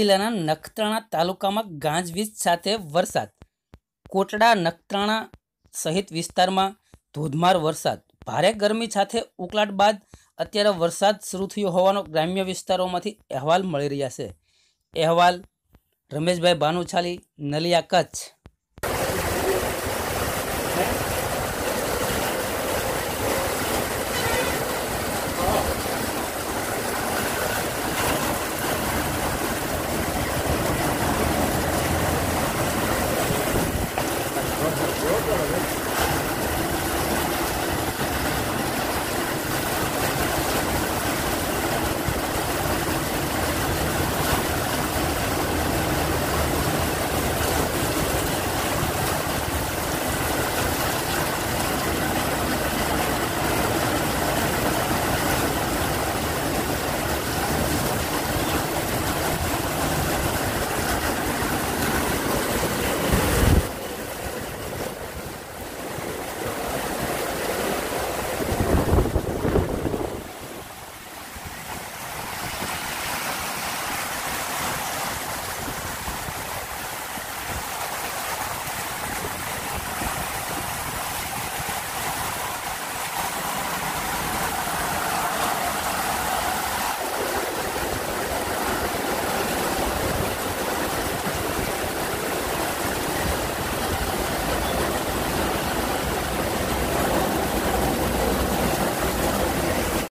જિલ્લાના નખત્રાણા તાલુકામાં ગાજવીજ સાથે વરસાદ કોટડા નખત્રાણા સહિત વિસ્તારમાં ધોધમાર વરસાદ ભારે ગરમી સાથે ઉકળાટ બાદ અત્યારે વરસાદ શરૂ થયો હોવાનો ગ્રામ્ય વિસ્તારોમાંથી અહેવાલ મળી રહ્યા છે અહેવાલ રમેશભાઈ ભાનુછાલી નલિયા કચ્છ